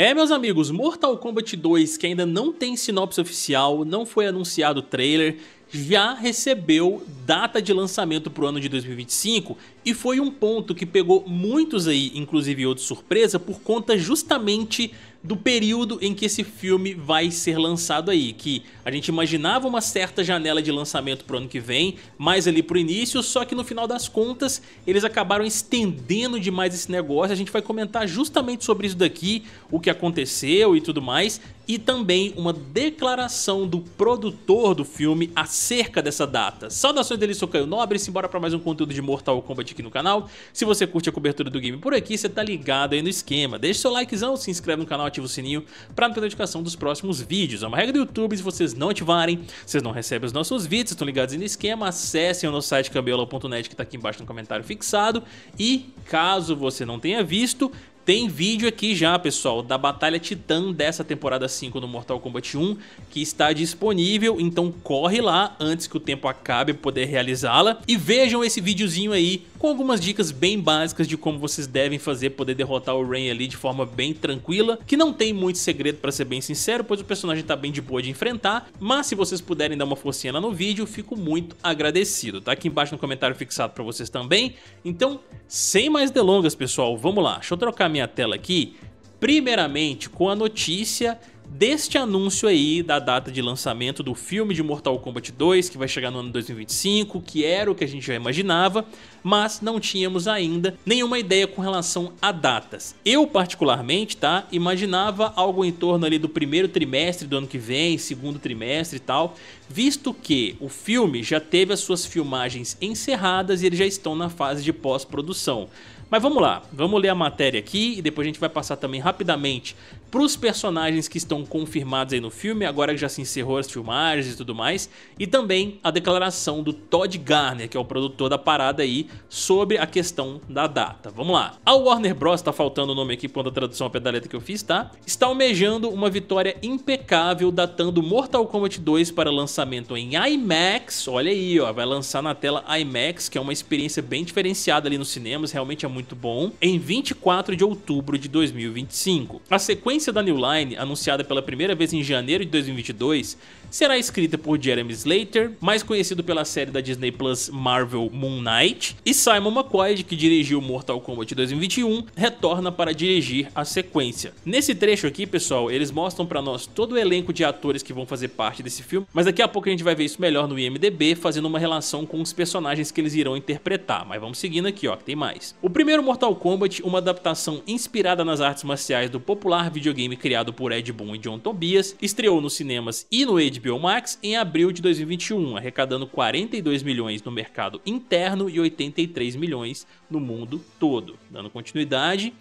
É, meus amigos, Mortal Kombat 2, que ainda não tem sinopse oficial, não foi anunciado trailer, já recebeu data de lançamento para o ano de 2025 e foi um ponto que pegou muitos aí, inclusive eu de surpresa, por conta justamente do período em que esse filme vai ser lançado aí, que a gente imaginava uma certa janela de lançamento pro ano que vem, mais ali pro início, só que no final das contas eles acabaram estendendo demais esse negócio, a gente vai comentar justamente sobre isso daqui, o que aconteceu e tudo mais, e também uma declaração do produtor do filme acerca dessa data. Saudações dele, sou Caio Nobre, simbora para mais um conteúdo de Mortal Kombat aqui no canal. Se você curte a cobertura do game por aqui, você tá ligado aí no esquema. Deixe seu likezão, se inscreve no canal, ativa o sininho para não perder notificação dos próximos vídeos. É uma regra do YouTube, se vocês não ativarem, vocês não recebem os nossos vídeos, estão ligados aí no esquema, acessem o nosso site cambiola.net que tá aqui embaixo no comentário fixado e caso você não tenha visto, tem vídeo aqui já, pessoal, da Batalha Titã dessa temporada 5 no Mortal Kombat 1, que está disponível, então corre lá antes que o tempo acabe para poder realizá-la. E vejam esse videozinho aí com algumas dicas bem básicas de como vocês devem fazer poder derrotar o Rain ali de forma bem tranquila, que não tem muito segredo para ser bem sincero, pois o personagem tá bem de boa de enfrentar, mas se vocês puderem dar uma forcinha lá no vídeo, fico muito agradecido, tá aqui embaixo no comentário fixado para vocês também. Então, sem mais delongas pessoal, vamos lá, deixa eu trocar minha tela aqui, primeiramente com a notícia deste anúncio aí da data de lançamento do filme de Mortal Kombat 2, que vai chegar no ano 2025, que era o que a gente já imaginava, mas não tínhamos ainda nenhuma ideia com relação a datas. Eu particularmente, tá, imaginava algo em torno ali do primeiro trimestre do ano que vem, segundo trimestre e tal, visto que o filme já teve as suas filmagens encerradas e eles já estão na fase de pós-produção. Mas vamos lá, vamos ler a matéria aqui e depois a gente vai passar também rapidamente para os personagens que estão confirmados aí no filme, agora que já se encerrou as filmagens e tudo mais, e também a declaração do Todd Garner, que é o produtor da parada aí, sobre a questão da data. Vamos lá. A Warner Bros, tá faltando o nome aqui quando a tradução à pedaleta que eu fiz, tá? Está almejando uma vitória impecável datando Mortal Kombat 2 para lançamento em IMAX. Olha aí, ó, vai lançar na tela IMAX, que é uma experiência bem diferenciada ali nos cinemas, realmente é muito muito bom, em 24 de outubro de 2025. A sequência da New Line, anunciada pela primeira vez em janeiro de 2022, será escrita por Jeremy Slater, mais conhecido pela série da Disney Plus Marvel Moon Knight, e Simon McCoy, que dirigiu Mortal Kombat 2021, retorna para dirigir a sequência. Nesse trecho aqui, pessoal, eles mostram para nós todo o elenco de atores que vão fazer parte desse filme, mas daqui a pouco a gente vai ver isso melhor no IMDB, fazendo uma relação com os personagens que eles irão interpretar, mas vamos seguindo aqui, ó, que tem mais. O primeiro primeiro Mortal Kombat, uma adaptação inspirada nas artes marciais do popular videogame criado por Ed Boon e John Tobias, estreou nos cinemas e no HBO Max em abril de 2021, arrecadando 42 milhões no mercado interno e 83 milhões no mundo todo. Dando continuidade,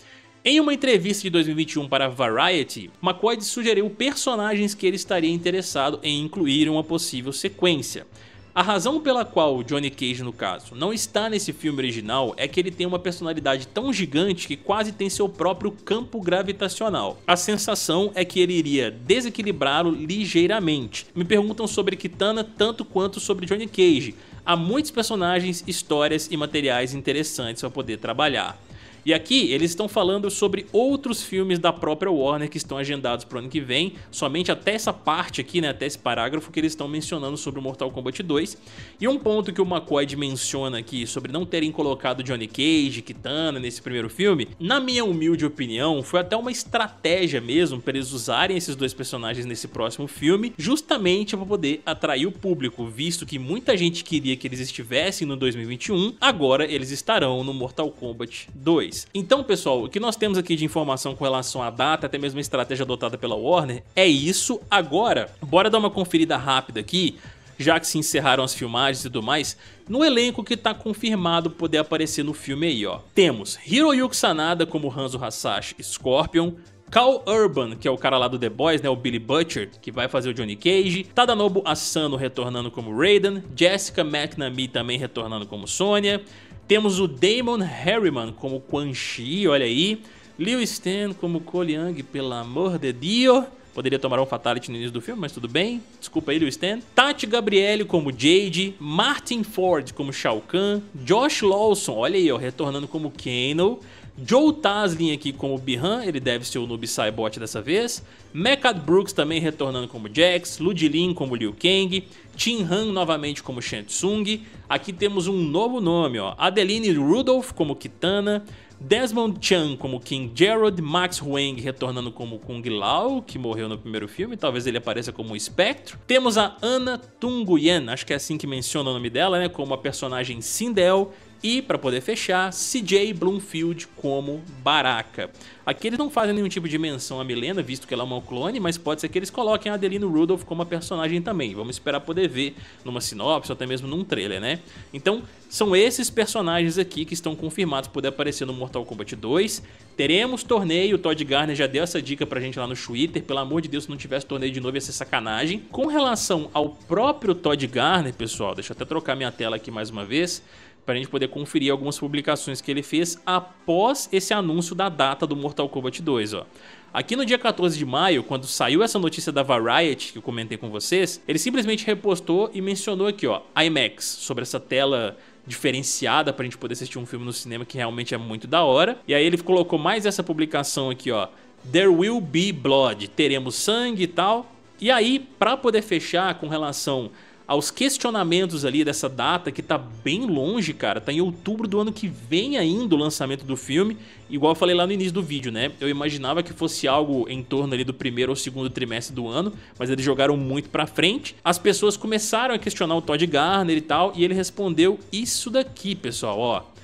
em uma entrevista de 2021 para Variety, McCoy sugeriu personagens que ele estaria interessado em incluir em uma possível sequência. A razão pela qual Johnny Cage, no caso, não está nesse filme original é que ele tem uma personalidade tão gigante que quase tem seu próprio campo gravitacional. A sensação é que ele iria desequilibrá-lo ligeiramente. Me perguntam sobre Kitana tanto quanto sobre Johnny Cage. Há muitos personagens, histórias e materiais interessantes para poder trabalhar. E aqui eles estão falando sobre outros filmes da própria Warner que estão agendados para o ano que vem, somente até essa parte aqui, né, até esse parágrafo que eles estão mencionando sobre o Mortal Kombat 2. E um ponto que o McCoy menciona aqui sobre não terem colocado Johnny Cage, Kitana nesse primeiro filme, na minha humilde opinião, foi até uma estratégia mesmo para eles usarem esses dois personagens nesse próximo filme, justamente para poder atrair o público, visto que muita gente queria que eles estivessem no 2021, agora eles estarão no Mortal Kombat 2. Então, pessoal, o que nós temos aqui de informação com relação à data, até mesmo a estratégia adotada pela Warner, é isso. Agora, bora dar uma conferida rápida aqui já que se encerraram as filmagens e tudo mais, no elenco que está confirmado poder aparecer no filme aí, ó. Temos Hiroyuki Sanada como Hanzo Hasashi Scorpion, Cal Urban, que é o cara lá do The Boys, né, o Billy Butcher, que vai fazer o Johnny Cage, Tadanobu Asano retornando como Raiden, Jessica McNamee também retornando como Sonya, temos o Damon Harriman como Quan Chi, olha aí. Liu Stan como Cole Liang, pelo amor de Dio. Poderia tomar um fatality no início do filme, mas tudo bem. Desculpa aí, Liu Stan. Tati Gabrielli como Jade. Martin Ford como Shao Kahn. Josh Lawson, olha aí, ó, retornando como Kano. Joe Taslin aqui como Bihan, ele deve ser o noob Saibot dessa vez. Mechad Brooks também retornando como Jax, Ludilin como Liu Kang, Chin Han novamente como Shensung. Aqui temos um novo nome, ó. Adeline Rudolph como Kitana, Desmond Chan como King Gerald, Max Huang retornando como Kung Lao, que morreu no primeiro filme, talvez ele apareça como o espectro. Temos a Ana Tunguyen, acho que é assim que menciona o nome dela, né, como a personagem Sindel, e, para poder fechar, CJ Bloomfield como Baraka. Aqui eles não fazem nenhum tipo de menção a Milena, visto que ela é uma clone, mas pode ser que eles coloquem a Adelino Rudolph como a personagem também. Vamos esperar poder ver numa sinopse ou até mesmo num trailer, né? Então, são esses personagens aqui que estão confirmados poder aparecer no Mortal Kombat 2. Teremos torneio, o Todd Garner já deu essa dica pra gente lá no Twitter. Pelo amor de Deus, se não tivesse torneio de novo ia ser sacanagem. Com relação ao próprio Todd Garner, pessoal, deixa eu até trocar minha tela aqui mais uma vez para a gente poder conferir algumas publicações que ele fez após esse anúncio da data do Mortal Kombat 2, ó. Aqui no dia 14 de maio, quando saiu essa notícia da Variety que eu comentei com vocês, ele simplesmente repostou e mencionou aqui, ó, IMAX, sobre essa tela diferenciada pra gente poder assistir um filme no cinema que realmente é muito da hora. E aí ele colocou mais essa publicação aqui, ó, There Will Be Blood, teremos sangue e tal. E aí, para poder fechar com relação aos questionamentos ali dessa data, que tá bem longe, cara. Tá em outubro do ano que vem ainda o lançamento do filme. Igual eu falei lá no início do vídeo, né? Eu imaginava que fosse algo em torno ali do primeiro ou segundo trimestre do ano, mas eles jogaram muito pra frente. As pessoas começaram a questionar o Todd Garner e tal, e ele respondeu isso daqui, pessoal, ó.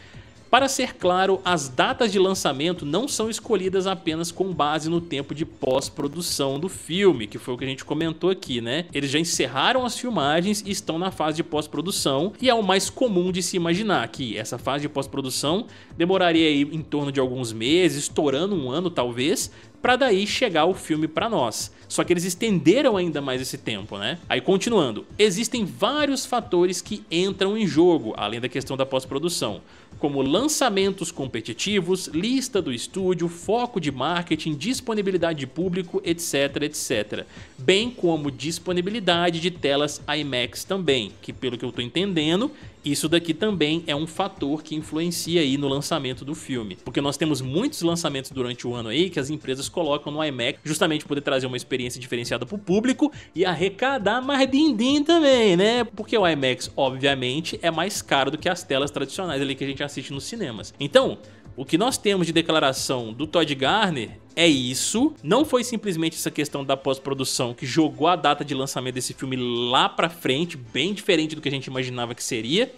Para ser claro, as datas de lançamento não são escolhidas apenas com base no tempo de pós-produção do filme, que foi o que a gente comentou aqui, né? Eles já encerraram as filmagens e estão na fase de pós-produção, e é o mais comum de se imaginar que essa fase de pós-produção demoraria aí em torno de alguns meses, estourando um ano talvez, para daí chegar o filme para nós. Só que eles estenderam ainda mais esse tempo, né? Aí continuando, existem vários fatores que entram em jogo, além da questão da pós-produção, como lançamentos competitivos, lista do estúdio, foco de marketing, disponibilidade de público, etc, etc. Bem como disponibilidade de telas IMAX também, que pelo que eu tô entendendo, isso daqui também é um fator que influencia aí no lançamento do filme, porque nós temos muitos lançamentos durante o ano aí que as empresas colocam no IMAX justamente poder trazer uma experiência diferenciada para o público e arrecadar mais din-din também, né? Porque o IMAX, obviamente, é mais caro do que as telas tradicionais ali que a gente assiste nos cinemas. Então, o que nós temos de declaração do Todd Garner é isso. Não foi simplesmente essa questão da pós-produção que jogou a data de lançamento desse filme lá pra frente, bem diferente do que a gente imaginava que seria.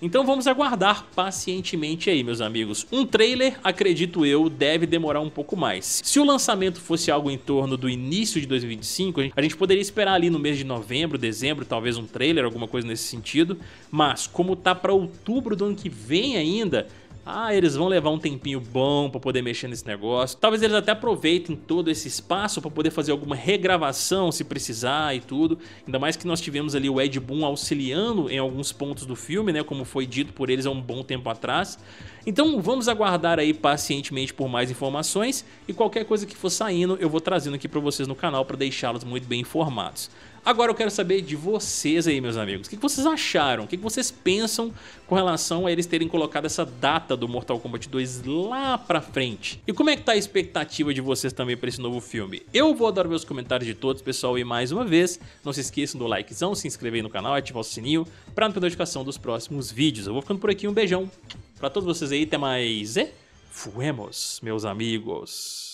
Então vamos aguardar pacientemente aí, meus amigos. Um trailer, acredito eu, deve demorar um pouco mais. Se o lançamento fosse algo em torno do início de 2025, a gente poderia esperar ali no mês de novembro, dezembro, talvez um trailer, alguma coisa nesse sentido. Mas como tá para outubro do ano que vem ainda, ah, eles vão levar um tempinho bom para poder mexer nesse negócio. Talvez eles até aproveitem todo esse espaço para poder fazer alguma regravação se precisar e tudo. Ainda mais que nós tivemos ali o Ed Boon auxiliando em alguns pontos do filme, né, como foi dito por eles há um bom tempo atrás. Então, vamos aguardar aí pacientemente por mais informações e qualquer coisa que for saindo, eu vou trazendo aqui para vocês no canal para deixá-los muito bem informados. Agora eu quero saber de vocês aí, meus amigos. O que vocês acharam? O que vocês pensam com relação a eles terem colocado essa data do Mortal Kombat 2 lá pra frente? E como é que tá a expectativa de vocês também pra esse novo filme? Eu vou adorar ver os comentários de todos, pessoal. E mais uma vez, não se esqueçam do likezão, se inscrever no canal, ativar o sininho pra não perder a notificação dos próximos vídeos. Eu vou ficando por aqui. Um beijão pra todos vocês aí. Até mais. E fuemos, meus amigos.